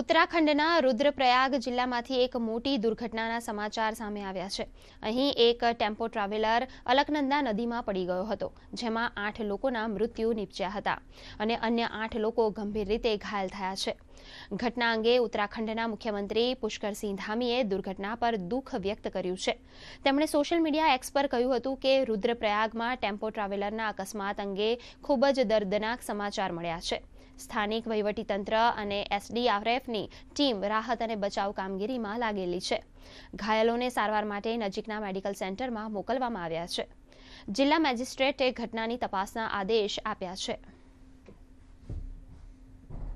ઉત્તરાખંડના રુદ્રપ્રયાગ જિલ્લામાંથી એક મોટી દુર્ઘટનાના સમાચાર સામે આવ્યા છે અહીં એક ટેમ્પો ટ્રાવેલર અલકનંદા નદીમાં પડી ગયો હતો જેમાં આઠ લોકોના મૃત્યુ નીપજ્યા હતા અને અન્ય આઠ લોકો ગંભીર રીતે ઘાયલ થયા છે ઘટના અંગે ઉત્તરાખંડના મુખ્યમંત્રી પુષ્કરસિંહ ધામીએ દુર્ઘટના પર દુઃખ વ્યક્ત કર્યું છે તેમણે સોશિયલ મીડિયા એક્સ પર કહ્યું હતું કે રુદ્રપ્રયાગમાં ટેમ્પો ટ્રાવેલરના અકસ્માત અંગે ખૂબ જ દર્દનાક સમાચાર મળ્યા છે સ્થાનિક વહીવટીતંત્ર અને એસડીઆરએફની ટીમ રાહત અને બચાવ કામગીરીમાં લાગેલી છે ઘાયલોને સારવાર માટે નજીકના મેડિકલ સેન્ટરમાં મોકલવામાં આવ્યા છે જિલ્લા મેજિસ્ટ્રેટે ઘટનાની તપાસના આદેશ આપ્યા છે